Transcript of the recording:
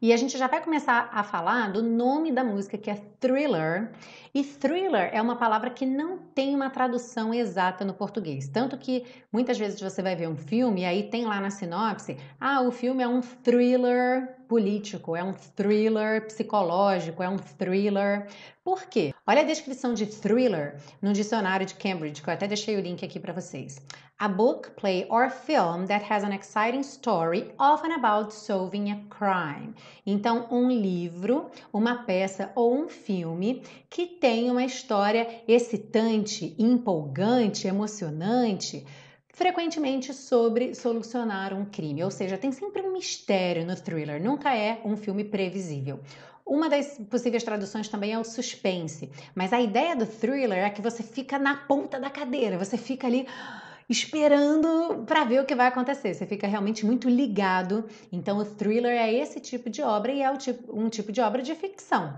E a gente já vai começar a falar do nome da música, que é Thriller. E thriller é uma palavra que não tem uma tradução exata no português. Tanto que muitas vezes você vai ver um filme e aí tem lá na sinopse: ah, o filme é um thriller político, é um thriller psicológico, é um thriller. Por quê? Olha a descrição de thriller no dicionário de Cambridge, que eu até deixei o link aqui para vocês a book, play, or film that has an exciting story, often about solving a crime. Então, um livro, uma peça ou um filme que tem uma história excitante, empolgante, emocionante frequentemente sobre solucionar um crime, ou seja, tem sempre um mistério no thriller, nunca é um filme previsível. Uma das possíveis traduções também é o suspense, mas a ideia do thriller é que você fica na ponta da cadeira, você fica ali esperando para ver o que vai acontecer. Você fica realmente muito ligado. Então, o thriller é esse tipo de obra e é tipo, um tipo de obra de ficção.